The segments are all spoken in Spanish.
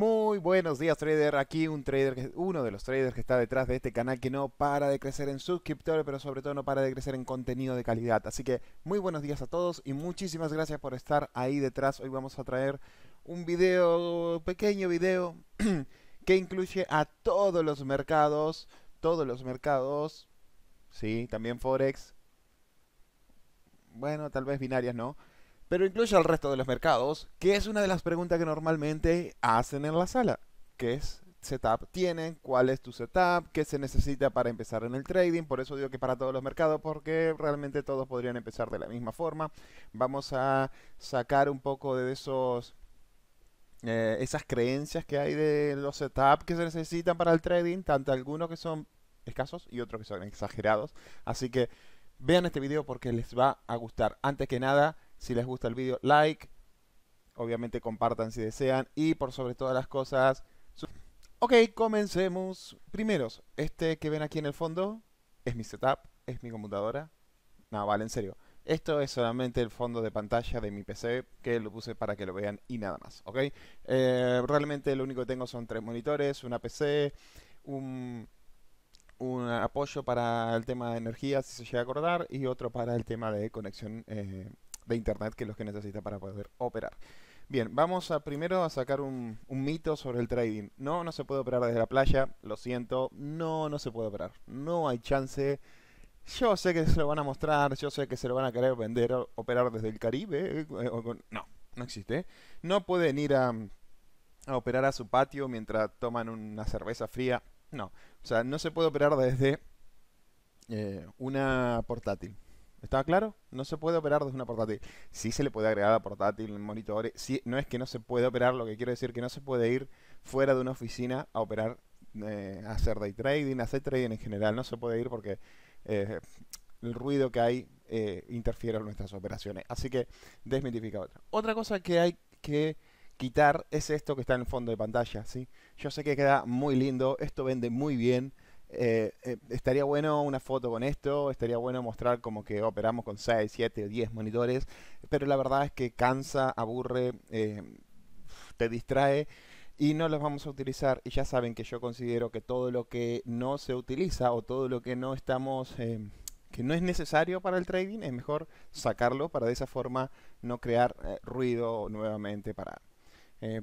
Muy buenos días trader, aquí un trader, uno de los traders que está detrás de este canal que no para de crecer en suscriptores, pero sobre todo no para de crecer en contenido de calidad. Así que muy buenos días a todos y muchísimas gracias por estar ahí detrás. Hoy vamos a traer un video, pequeño video, que incluye a todos los mercados, todos los mercados, sí, también Forex, bueno, tal vez binarias no, pero incluye al resto de los mercados, que es una de las preguntas que normalmente hacen en la sala, ¿Qué es setup tienen, cuál es tu setup, qué se necesita para empezar en el trading. Por eso digo que para todos los mercados, porque realmente todos podrían empezar de la misma forma. Vamos a sacar un poco de esos... Eh, esas creencias que hay de los setups que se necesitan para el trading, tanto algunos que son escasos y otros que son exagerados. Así que vean este video porque les va a gustar. Antes que nada, si les gusta el vídeo, like. Obviamente compartan si desean. Y por sobre todas las cosas... Ok, comencemos. Primero, este que ven aquí en el fondo es mi setup, es mi computadora. No, vale, en serio. Esto es solamente el fondo de pantalla de mi PC, que lo puse para que lo vean y nada más, ¿ok? Eh, realmente lo único que tengo son tres monitores, una PC, un, apoyo para el tema de energía, si se llega a acordar, y otro para el tema de conexión eh, de Internet que los que necesita para poder operar. Bien, vamos a primero a sacar un, mito sobre el trading. No, no se puede operar desde la playa, lo siento, no, no se puede operar, no hay chance. Yo sé que se lo van a mostrar, yo sé que se lo van a querer vender, operar desde el Caribe, eh, no, no existe. No pueden ir a, operar a su patio mientras toman una cerveza fría, no. O sea, no se puede operar desde eh, una portátil. ¿Está claro? No se puede operar desde una portátil. Sí se le puede agregar a portátil, monitores. no es que no se puede operar, lo que quiero decir que no se puede ir fuera de una oficina a operar, eh, a hacer day trading, a hacer trading en general. No se puede ir porque eh, el ruido que hay eh, interfiere en nuestras operaciones. Así que desmitifica otra. Otra cosa que hay que quitar es esto que está en el fondo de pantalla. ¿sí? Yo sé que queda muy lindo, esto vende muy bien eh, eh, estaría bueno una foto con esto, estaría bueno mostrar como que operamos con 6, 7 o 10 monitores, pero la verdad es que cansa, aburre, eh, te distrae y no los vamos a utilizar. Y ya saben que yo considero que todo lo que no se utiliza o todo lo que no estamos... que no es necesario para el trading, es mejor sacarlo para de esa forma no crear ruido nuevamente para,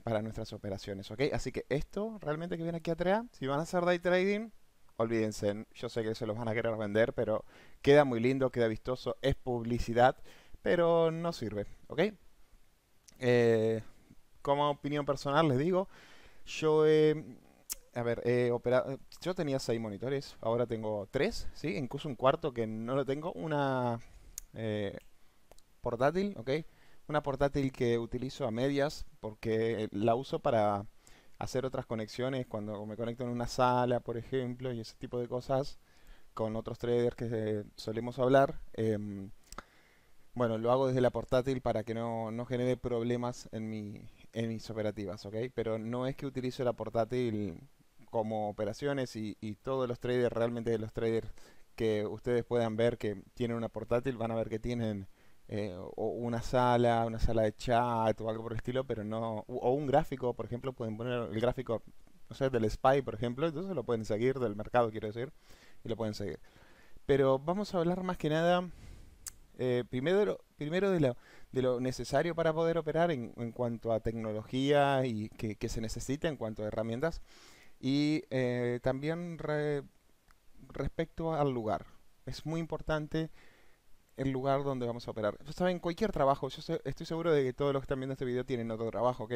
para nuestras operaciones, ¿ok? Así que esto realmente que viene aquí a atrás, si van a hacer day trading, olvídense, yo sé que se los van a querer vender, pero queda muy lindo, queda vistoso, es publicidad, pero no sirve, ¿ok? Eh, como opinión personal les digo, yo he, a ver, he operado, yo tenía seis monitores, ahora tengo tres, ¿sí? Incluso un cuarto que no lo tengo, una eh, portátil, ¿ok? Una portátil que utilizo a medias porque la uso para hacer otras conexiones cuando me conecto en una sala, por ejemplo, y ese tipo de cosas con otros traders que eh, solemos hablar. Em, bueno, lo hago desde la portátil para que no, genere problemas en, mi, en mis operativas, ¿ok? Pero no es que utilice la portátil como operaciones y, y todos los traders, realmente los traders que ustedes puedan ver que tienen una portátil, van a ver que tienen eh, o una sala, una sala de chat o algo por el estilo, pero no, o un gráfico, por ejemplo, pueden poner el gráfico, no sé, del SPY, por ejemplo, entonces lo pueden seguir, del mercado quiero decir, y lo pueden seguir. Pero vamos a hablar más que nada, eh, primero, de lo, primero de, lo, de lo necesario para poder operar en, cuanto a tecnología y que, se necesita en cuanto a herramientas, y eh, también respecto al lugar. Es muy importante el lugar donde vamos a operar. Ustedes saben, cualquier trabajo, yo estoy seguro de que todos los que están viendo este video tienen otro trabajo, ¿ok?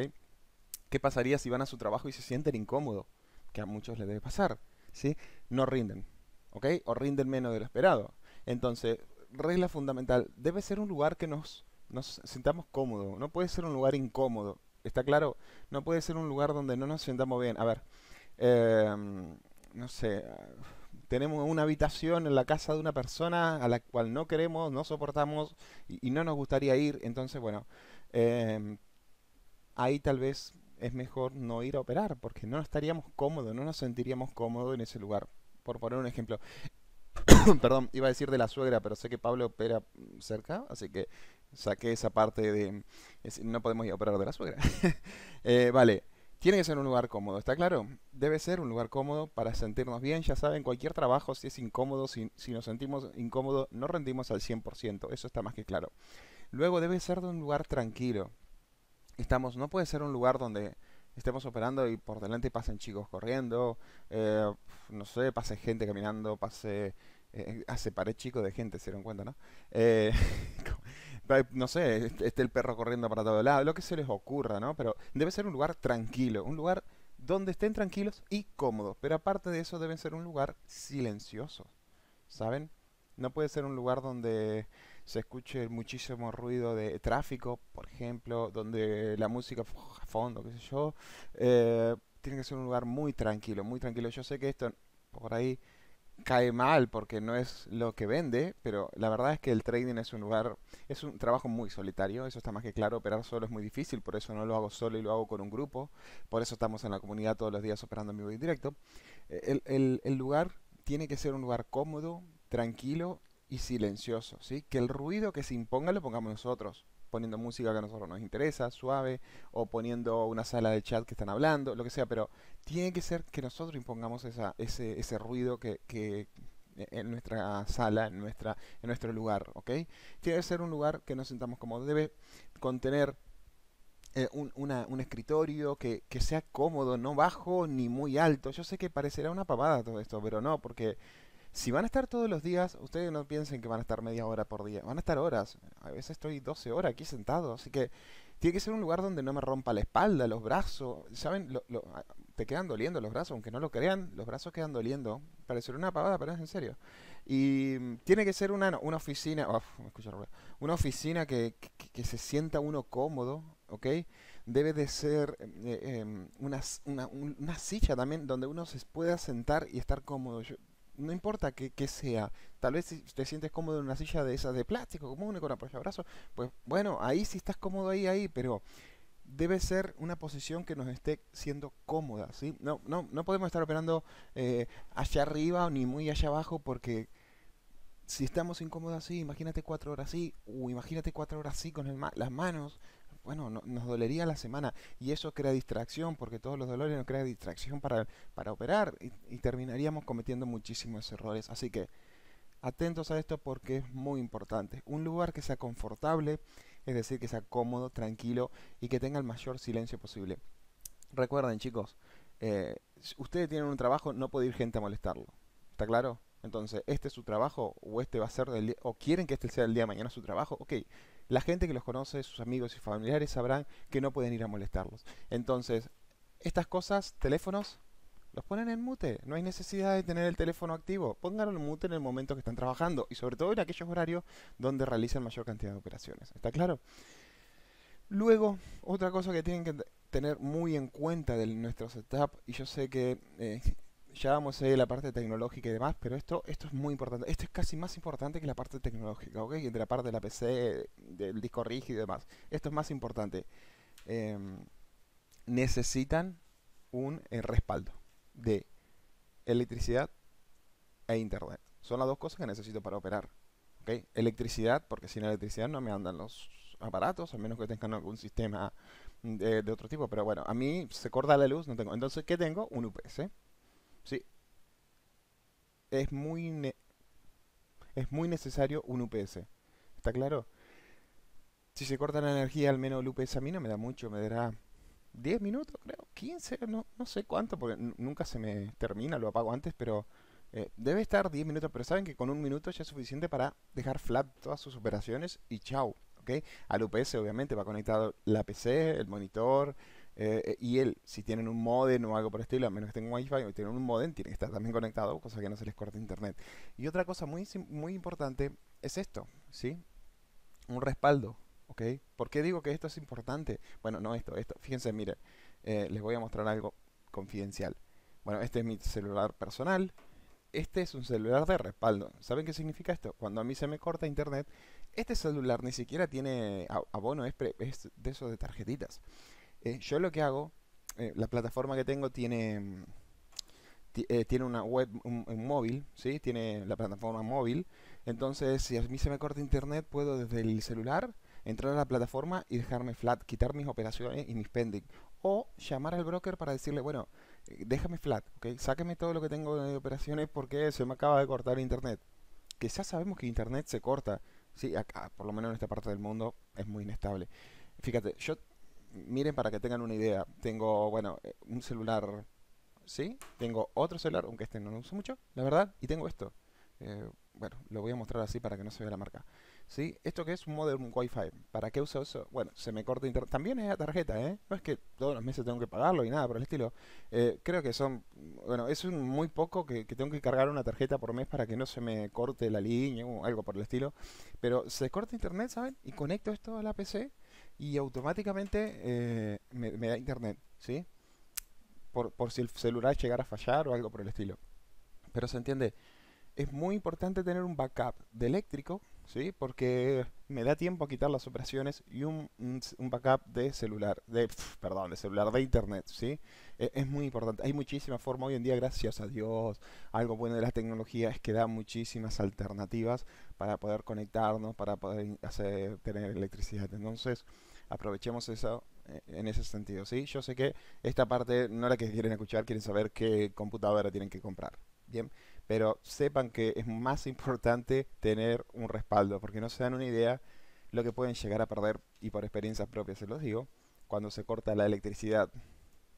¿Qué pasaría si van a su trabajo y se sienten incómodos? Que a muchos les debe pasar, ¿sí? No rinden, ¿ok? O rinden menos de lo esperado. Entonces, regla fundamental, debe ser un lugar que nos, sintamos cómodos, no puede ser un lugar incómodo, ¿está claro? No puede ser un lugar donde no nos sintamos bien. A ver, em, no sé tenemos una habitación en la casa de una persona a la cual no queremos, no soportamos y, no nos gustaría ir. Entonces, bueno, em, ahí tal vez es mejor no ir a operar porque no estaríamos cómodos, no nos sentiríamos cómodos en ese lugar. Por poner un ejemplo, perdón, iba a decir de la suegra, pero sé que Pablo opera cerca, así que saqué esa parte de... no podemos ir a operar de la suegra. Eh, vale, tiene que ser un lugar cómodo, ¿está claro? Debe ser un lugar cómodo para sentirnos bien. Ya saben, cualquier trabajo, si es incómodo, si, nos sentimos incómodos, no rendimos al 100%. Eso está más que claro. Luego, debe ser de un lugar tranquilo. Estamos, no puede ser un lugar donde estemos operando y por delante pasen chicos corriendo, eh, no sé, pase gente caminando, pase... Eh, eh, hace pared chico de gente, se dieron cuenta, ¿no? no sé, esté el perro corriendo para todo lado, lo que se les ocurra, ¿no? Pero debe ser un lugar tranquilo, un lugar donde estén tranquilos y cómodos. Pero aparte de eso, deben ser un lugar silencioso, ¿saben? No puede ser un lugar donde se escuche muchísimo ruido de tráfico, por ejemplo, donde la música a fondo, qué sé yo. Eh, tiene que ser un lugar muy tranquilo, muy tranquilo. Yo sé que esto por ahí cae mal porque no es lo que vende, pero la verdad es que el trading es un lugar, es un trabajo muy solitario, eso está más que claro, operar solo es muy difícil, por eso no lo hago solo y lo hago con un grupo, por eso estamos en la comunidad todos los días operando en vivo y directo. Eh, el, lugar tiene que ser un lugar cómodo, tranquilo y silencioso, ¿sí? Que el ruido que se imponga lo pongamos nosotros poniendo música que a nosotros nos interesa, suave, o poniendo una sala de chat que están hablando, lo que sea, pero tiene que ser que nosotros impongamos esa, ese, ese ruido que, que en nuestra sala, en, nuestra, en nuestro lugar, ¿ok? Tiene que ser un lugar que nos sintamos cómodos, debe contener eh, un, una, un, escritorio que, que, sea cómodo, no bajo ni muy alto. Yo sé que parecerá una pavada todo esto, pero no, porque si van a estar todos los días, ustedes no piensen que van a estar media hora por día, van a estar horas. A veces estoy 12 horas aquí sentado, así que tiene que ser un lugar donde no me rompa la espalda, los brazos. ¿Saben? Ah, te quedan doliendo los brazos, aunque no lo crean, los brazos quedan doliendo. Parece una pavada, pero es en serio. Y mm, tiene que ser una, una oficina, una oficina que, se sienta uno cómodo, ¿ok? Debe de ser eh, eh, em, una, una, silla también donde uno se pueda sentar y estar cómodo no importa que, que, sea, tal vez si te sientes cómodo en una silla de esas de plástico común con apoyabrazos pues bueno, ahí sí estás cómodo ahí, ahí, pero debe ser una posición que nos esté siendo cómoda, ¿sí? No, no, no podemos estar operando eh, allá arriba ni muy allá abajo porque si estamos incómodos así, imagínate cuatro horas así, o imagínate cuatro horas así con las manos, bueno, nos dolería la semana y eso crea distracción porque todos los dolores nos crean distracción para, para operar y, terminaríamos cometiendo muchísimos errores. Así que atentos a esto porque es muy importante. Un lugar que sea confortable, es decir, que sea cómodo, tranquilo y que tenga el mayor silencio posible. Recuerden chicos, eh, ustedes tienen un trabajo, no puede ir gente a molestarlo. ¿Está claro? Entonces, este es su trabajo o este va a ser del día, o quieren que este sea el día de mañana su trabajo. Ok, la gente que los conoce, sus amigos y familiares sabrán que no pueden ir a molestarlos. Entonces, estas cosas, teléfonos, los ponen en mute. No hay necesidad de tener el teléfono activo. Pónganlo en mute en el momento que están trabajando y sobre todo en aquellos horarios donde realizan mayor cantidad de operaciones. ¿Está claro? Luego, otra cosa que tienen que tener muy en cuenta de nuestro setup, y yo sé que eh, ya vamos a ir a la parte tecnológica y demás, pero esto, esto es muy importante. Esto es casi más importante que la parte tecnológica, ¿ok? Entre la parte de la PC, del disco rígido y demás. Esto es más importante. Em, necesitan un eh, respaldo de electricidad e internet. Son las dos cosas que necesito para operar. ¿ok? Electricidad, porque sin electricidad no me andan los aparatos, a menos que tengan algún sistema de, otro tipo. Pero bueno, a mí se corta la luz, no tengo. Entonces, ¿qué tengo? Un UPS. Sí. Es muy, es muy necesario un UPS. ¿Está claro? Si se corta la energía, al menos el UPS a mí no me da mucho, me dará 10 minutos, creo, 15, no, no sé cuánto, porque nunca se me termina, lo apago antes, pero eh, debe estar 10 minutos, pero saben que con un minuto ya es suficiente para dejar flat todas sus operaciones y chau. ¿ok? Al UPS obviamente va conectado la PC, el monitor, eh, eh, y él, si tienen un modem o algo por el estilo, a menos que tengan wifi o tienen un modem, Tiene que estar también conectado, cosa que no se les corte internet. Y otra cosa muy, muy importante es esto, ¿sí? Un respaldo, ¿ok? ¿Por qué digo que esto es importante? Bueno, no esto, esto. Fíjense, miren, eh, les voy a mostrar algo confidencial. Bueno, este es mi celular personal. Este es un celular de respaldo. ¿Saben qué significa esto? Cuando a mí se me corta internet, este celular ni siquiera tiene abono, es, es de esos de tarjetitas. Eh, yo lo que hago, eh, la plataforma que tengo tiene, mm, eh, tiene una web, móvil, ¿sí? Tiene la plataforma móvil. Entonces, si a mí se me corta internet, puedo desde el celular entrar a la plataforma y dejarme flat, quitar mis operaciones y mis pending. O llamar al broker para decirle, bueno, déjame flat, ¿ok? Sáqueme todo lo que tengo de operaciones porque se me acaba de cortar internet. Que ya sabemos que internet se corta, ¿sí? Acá, por lo menos en esta parte del mundo, es muy inestable. Fíjate, yo miren para que tengan una idea. Tengo, bueno, eh, un celular, ¿sí? Tengo otro celular, aunque este no lo uso mucho, la verdad. Y tengo esto. Eh, bueno, lo voy a mostrar así para que no se vea la marca. ¿Sí? Esto que es un modelo Wi-Fi. ¿Para qué uso eso? Bueno, se me corta internet. También es la tarjeta, ¿eh? No es que todos los meses tengo que pagarlo y nada por el estilo. Eh, creo que son... Bueno, es muy poco que, que, tengo que cargar una tarjeta por mes para que no se me corte la línea o algo por el estilo. Pero se corta internet, ¿saben? Y conecto esto a la PC y automáticamente eh, me, me, da internet, ¿sí? Por, por si el celular llegara a fallar o algo por el estilo. Pero se entiende, es muy importante tener un backup de eléctrico ¿sí? Porque me da tiempo a quitar las operaciones y un, backup de celular, de, perdón, de celular, de internet, ¿sí? E, es, muy importante. Hay muchísima forma hoy en día, gracias a Dios, algo bueno de la tecnología es que da muchísimas alternativas para poder conectarnos, para poder hacer, tener electricidad. Entonces, aprovechemos eso eh, en ese sentido, ¿sí? Yo sé que esta parte no la que quieren escuchar, quieren saber qué computadora tienen que comprar. Bien, pero sepan que es más importante tener un respaldo, porque no se dan una idea lo que pueden llegar a perder, y por experiencias propias se los digo, cuando se corta la electricidad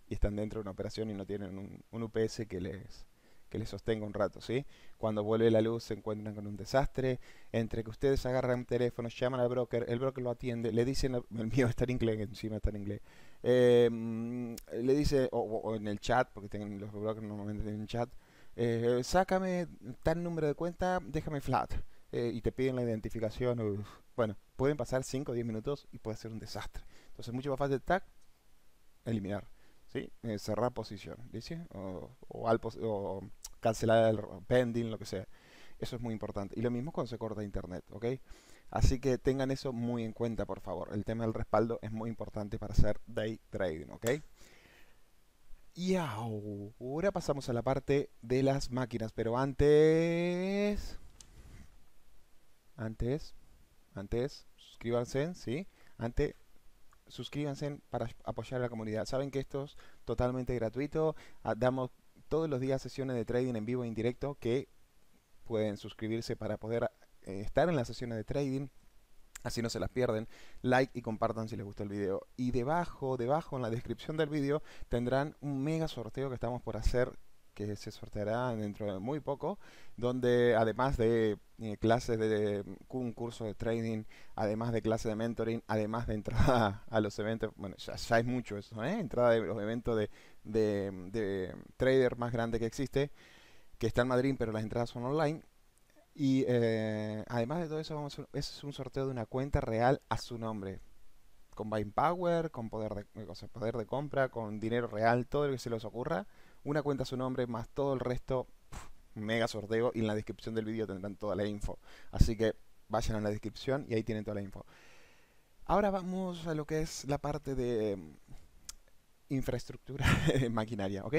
y están dentro de una operación y no tienen un, UPS que les, que sostenga un rato, ¿sí? Cuando vuelve la luz se encuentran con un desastre, entre que ustedes agarran un teléfono, llaman al broker, el broker lo atiende, le dicen, el mío está en inglés, encima está en inglés, eh, le dice, o, en el chat, porque los brokers normalmente tienen chat, eh, sácame tal número de cuenta, déjame flat. Eh, y te piden la identificación. Bueno, pueden pasar 5 o 10 minutos y puede ser un desastre. Entonces, mucho más fácil, tac, eliminar. ¿sí? Eh, cerrar posición, dice O, al cancelar el pending, lo que sea. Eso es muy importante. Y lo mismo cuando se corta internet, ¿ok? Así que tengan eso muy en cuenta, por favor. El tema del respaldo es muy importante para hacer day trading, ¿ok? Y ahora pasamos a la parte de las máquinas, pero antes... Antes, antes, suscríbanse, ¿sí? Antes, suscríbanse para apoyar a la comunidad. Saben que esto es totalmente gratuito. Ah, damos todos los días sesiones de trading en vivo e indirecto que pueden suscribirse para poder eh, estar en las sesiones de trading Así no se las pierden. Like y compartan si les gustó el video. Y debajo, debajo en la descripción del video tendrán un mega sorteo que estamos por hacer que se sorteará dentro de muy poco, donde además de eh, clases de un curso de trading, además de clases de mentoring, además de entrada a los eventos, bueno, ya, hay es mucho eso, ¿eh? entrada de los eventos de, de trader más grande que existe, que está en Madrid, pero las entradas son online, y eh, además de todo eso, vamos es un sorteo de una cuenta real a su nombre. Con buying power, con poder de, eh, poder de compra, con dinero real, todo lo que se les ocurra. Una cuenta a su nombre, más todo el resto. mega sorteo. Y en la descripción del vídeo tendrán toda la info. Así que vayan a la descripción y ahí tienen toda la info. Ahora vamos a lo que es la parte de mm, infraestructura maquinaria, ¿ok?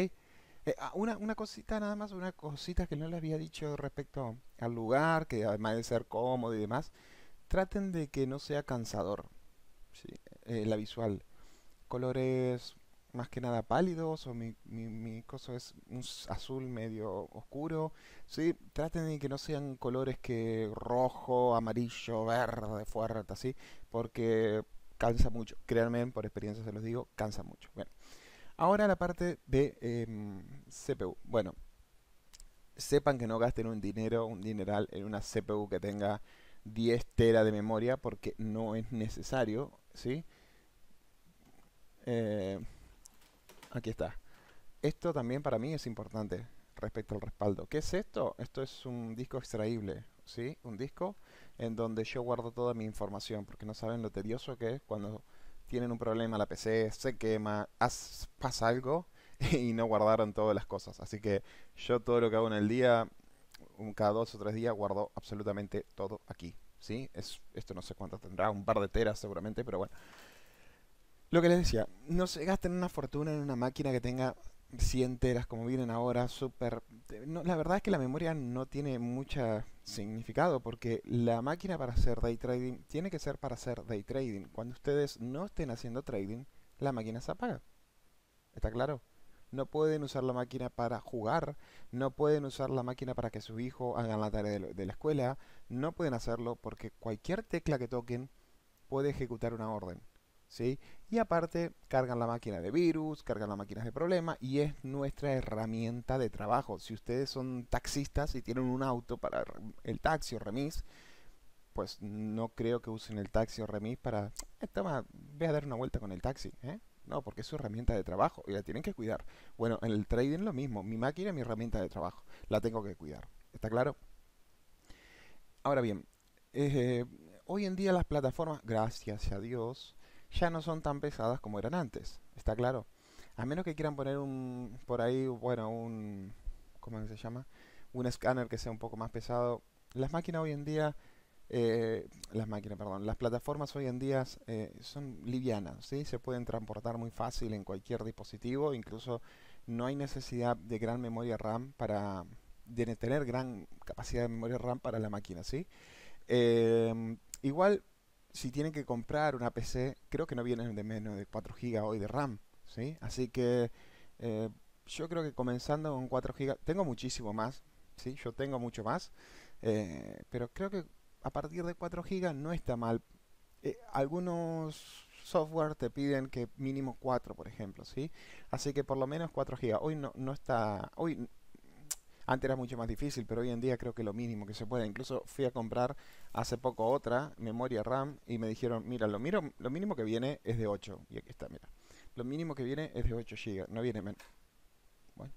Eh, ah, una, una, cosita nada más, una cosita que no les había dicho respecto al lugar, que además de ser cómodo y demás, traten de que no sea cansador ¿sí? Eh, la visual. Colores más que nada pálidos o mi, mi, cosa es un azul medio oscuro. ¿sí? Traten de que no sean colores que rojo, amarillo, verde, fuerte, así, porque cansa mucho. Créanme, por experiencia se los digo, cansa mucho. Ahora la parte de em, CPU. Bueno, sepan que no gasten un dinero, un dineral en una CPU que tenga 10 tera de memoria porque no es necesario, ¿sí? Eh, aquí está. Esto también para mí es importante respecto al respaldo. ¿Qué es esto? Esto es un disco extraíble, ¿sí? Un disco en donde yo guardo toda mi información porque no saben lo tedioso que es cuando tienen un problema, la PC se quema, pasa algo y no guardaron todas las cosas. Así que yo todo lo que hago en el día, un, cada dos o tres días, guardo absolutamente todo aquí. ¿sí? Es, esto no sé cuánto tendrá, un par de teras seguramente, pero bueno. Lo que les decía, no se gasten una fortuna en una máquina que tenga 100 teras como vienen ahora, súper... la verdad es que la memoria no tiene mucha significado, porque la máquina para hacer day trading tiene que ser para hacer day trading. Cuando ustedes no estén haciendo trading, la máquina se apaga. ¿Está claro? No pueden usar la máquina para jugar, no pueden usar la máquina para que sus hijos hagan la tarea de la escuela, no pueden hacerlo porque cualquier tecla que toquen puede ejecutar una orden. Y aparte, cargan la máquina de virus, cargan las máquinas de problemas y es nuestra herramienta de trabajo. Si ustedes son taxistas y tienen un auto para el taxi o remis, pues no creo que usen el taxi o remis para, Esta eh, a dar una vuelta con el taxi, ¿eh? No, porque es su herramienta de trabajo y la tienen que cuidar. Bueno, en el trading lo mismo, mi máquina es mi herramienta de trabajo, la tengo que cuidar. ¿Está claro? Ahora bien, eh, hoy en día las plataformas, gracias a Dios, ya no son tan pesadas como eran antes, está claro. A menos que quieran poner un por ahí, bueno, un ¿cómo se llama? Un escáner que sea un poco más pesado. Las máquinas hoy en día eh, las máquinas, perdón, las plataformas hoy en día eh, son livianas, ¿sí? se pueden transportar muy fácil en cualquier dispositivo, incluso no hay necesidad de gran memoria RAM para de tener gran capacidad de memoria RAM para la máquina, ¿sí? Eh, igual si tienen que comprar una PC, creo que no vienen de menos de 4 GB hoy de RAM, ¿sí? Así que eh, yo creo que comenzando con 4 GB, tengo muchísimo más, ¿sí? Yo tengo mucho más, eh, pero creo que a partir de 4 GB no está mal. Eh, algunos software te piden que mínimo 4, por ejemplo, ¿sí? Así que por lo menos 4 GB. Hoy no, no está... Hoy antes era mucho más difícil, pero hoy en día creo que lo mínimo que se puede. Incluso fui a comprar hace poco otra memoria RAM y me dijeron, mira, lo, miro, lo mínimo que viene es de 8. Y aquí está, mira. Lo mínimo que viene es de 8 GB, no viene menos. Bueno,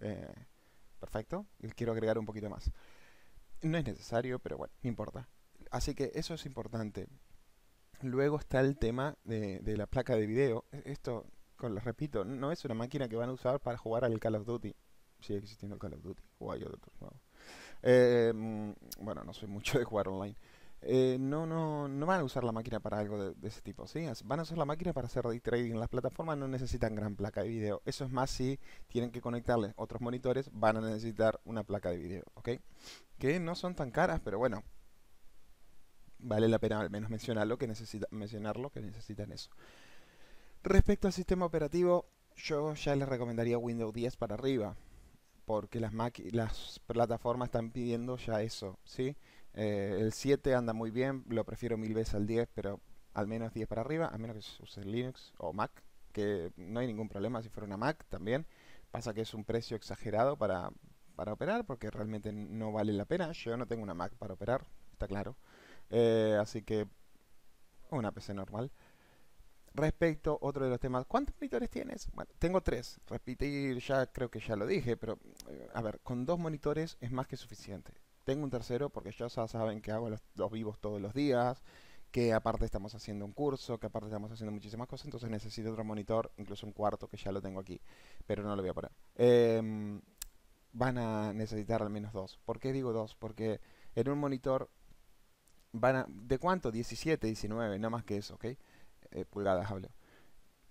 eh, perfecto. Y quiero agregar un poquito más. No es necesario, pero bueno, no importa. Así que eso es importante. Luego está el tema de, la placa de video. E-, esto, con les repito, no es una máquina que van a usar para jugar al Call of Duty sigue existiendo Call of Duty o hay otros nuevos. Eh, mm, bueno, no soy mucho de jugar online. Eh, no, no, no van a usar la máquina para algo de, ese tipo, ¿sí? Van a usar la máquina para hacer day trading. Las plataformas no necesitan gran placa de video. Eso es más si tienen que conectarle otros monitores, van a necesitar una placa de video, Que no son tan caras, pero bueno, vale la pena al menos mencionarlo que, necesita, mencionarlo que necesitan eso. Respecto al sistema operativo, yo ya les recomendaría Windows 10 para arriba porque las, las plataformas están pidiendo ya eso, ¿sí? Eh, el 7 anda muy bien, lo prefiero mil veces al 10, pero al menos 10 para arriba, a menos que uses Linux o Mac, que no hay ningún problema si fuera una Mac también. Pasa que es un precio exagerado para, operar, porque realmente no vale la pena. Yo no tengo una Mac para operar, está claro. Eh, así que una PC normal respecto otro de los temas. ¿Cuántos monitores tienes? Bueno, tengo tres. Repetir ya creo que ya lo dije, pero eh, a ver, con dos monitores es más que suficiente. Tengo un tercero porque ya saben que hago los, vivos todos los días, que aparte estamos haciendo un curso, que aparte estamos haciendo muchísimas cosas, entonces necesito otro monitor, incluso un cuarto que ya lo tengo aquí, pero no lo voy a poner. Em, van a necesitar al menos dos. ¿Por qué digo dos? Porque en un monitor van a... ¿De cuánto? 17, 19, no más que eso, ¿ok? Eh, pulgadas hablo.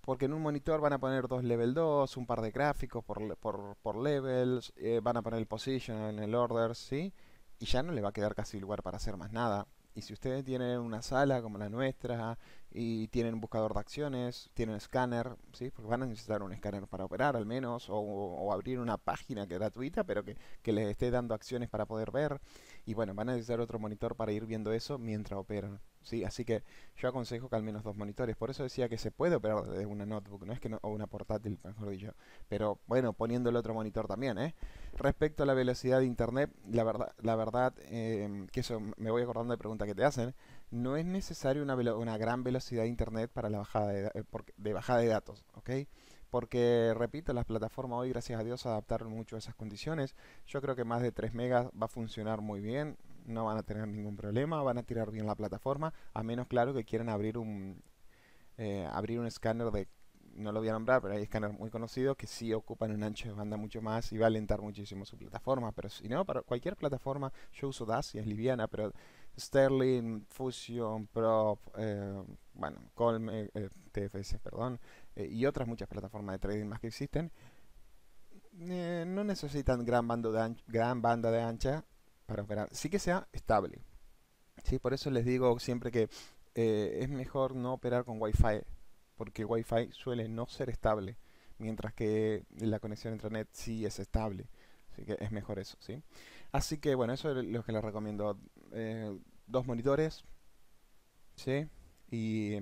Porque en un monitor van a poner dos level 2, un par de gráficos por, por, por levels, eh, van a poner el position, en el order, ¿sí? Y ya no le va a quedar casi lugar para hacer más nada. Y si ustedes tienen una sala como la nuestra y tienen un buscador de acciones, tienen escáner, ¿sí? porque van a necesitar un escáner para operar al menos, o, abrir una página que es gratuita, pero que, que, les esté dando acciones para poder ver. Y bueno, van a necesitar otro monitor para ir viendo eso mientras operan. ¿sí? Así que yo aconsejo que al menos dos monitores. Por eso decía que se puede operar desde una notebook, no es que no, o una portátil, mejor dicho. Pero bueno, poniendo el otro monitor también, ¿eh? Respecto a la velocidad de internet, la verdad, la verdad em, que eso me voy acordando de preguntas que te hacen, no es necesario una, gran velocidad de internet para la bajada eh, de, bajada de datos, ¿ok? porque repito, las plataformas hoy, gracias a Dios, adaptaron mucho a esas condiciones. Yo creo que más de 3 megas va a funcionar muy bien no van a tener ningún problema, van a tirar bien la plataforma, a menos claro que quieran abrir un eh, abrir un escáner de no lo voy a nombrar, pero hay escáneres muy conocidos que sí ocupan un ancho de banda mucho más y va a alentar muchísimo su plataforma. Pero si no, para cualquier plataforma, yo uso DAS y es liviana, pero Sterling, Fusion, Prop, eh, bueno, Colme, eh, TFS, perdón, y otras muchas plataformas de trading más que existen, no necesitan gran, bando de gran banda de ancha para sí que sea estable. ¿sí? Por eso les digo siempre que eh, es mejor no operar con Wi-Fi, porque el Wi-Fi suele no ser estable, mientras que la conexión a Internet sí es estable. Así que es mejor eso, ¿sí? Así que bueno, eso es lo que les recomiendo. Eh, dos monitores, ¿sí? Y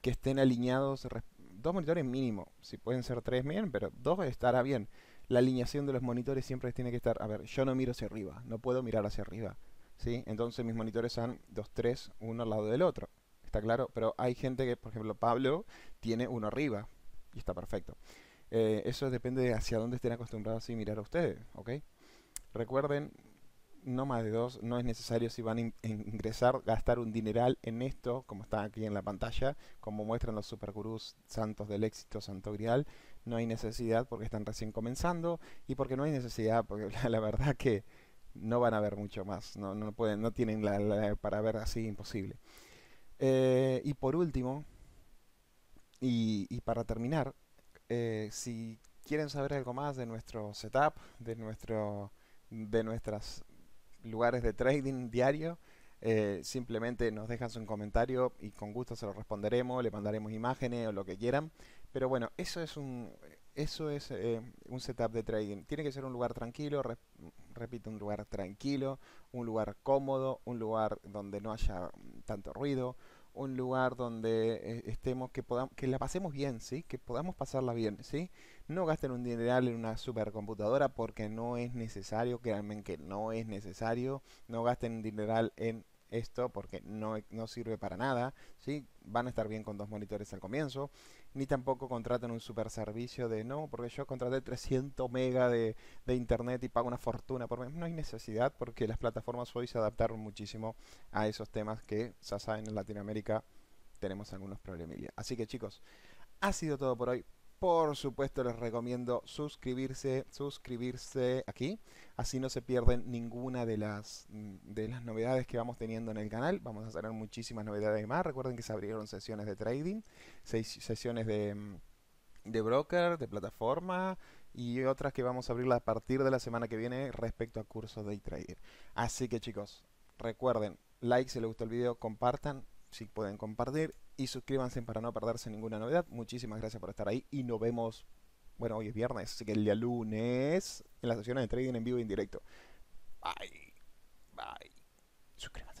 que estén alineados. Dos monitores mínimo. Si pueden ser tres, bien, pero dos estará bien la alineación de los monitores siempre tiene que estar, a ver, yo no miro hacia arriba, no puedo mirar hacia arriba, ¿sí? Entonces mis monitores son dos, tres, uno al lado del otro, ¿está claro? Pero hay gente que, por ejemplo, Pablo tiene uno arriba y está perfecto. Eh, eso depende de hacia dónde estén acostumbrados y mirar a ustedes, ¿ok? Recuerden, no más de dos, no es necesario si van a ingresar, gastar un dineral en esto, como está aquí en la pantalla, como muestran los supergurús santos del éxito, santo grial, no hay necesidad porque están recién comenzando y porque no hay necesidad, porque la, verdad que no van a ver mucho más, no, no, pueden, no tienen la, para ver así imposible. Eh, y por último, y, para terminar, eh, si quieren saber algo más de nuestro setup, de, nuestro, de nuestros lugares de trading diario, eh, simplemente nos dejan un comentario y con gusto se lo responderemos, le mandaremos imágenes o lo que quieran. Pero bueno, eso es un, eso es eh, un setup de trading. Tiene que ser un lugar tranquilo, repito, un lugar tranquilo, un lugar cómodo, un lugar donde no haya mm, tanto ruido, un lugar donde eh, estemos, que podamos, que la pasemos bien, ¿sí? Que podamos pasarla bien, ¿sí? No gasten un dineral en una supercomputadora porque no es necesario, créanme que no es necesario. No gasten un dineral en esto porque no, no, sirve para nada, ¿sí? Van a estar bien con dos monitores al comienzo, ni tampoco contratan un super servicio de no, porque yo contraté 300 mega de, de internet y pago una fortuna por mí No hay necesidad porque las plataformas hoy se adaptaron muchísimo a esos temas que, ya saben, en Latinoamérica tenemos algunos problemillas. Así que chicos, ha sido todo por hoy. Por supuesto, les recomiendo suscribirse, suscribirse aquí. Así no se pierden ninguna de las, mm, de las novedades que vamos teniendo en el canal. Vamos a tener muchísimas novedades más. Recuerden que se abrieron sesiones de trading, seis sesiones de, mm, de broker, de plataforma y otras que vamos a abrir a partir de la semana que viene respecto a cursos de trader Así que chicos, recuerden, like si les gustó el video, compartan, si pueden compartir y suscríbanse para no perderse ninguna novedad. Muchísimas gracias por estar ahí y nos vemos, bueno, hoy es viernes, así que el día lunes en las sesiones de trading en vivo y en directo. Bye, bye. Suscríbanse.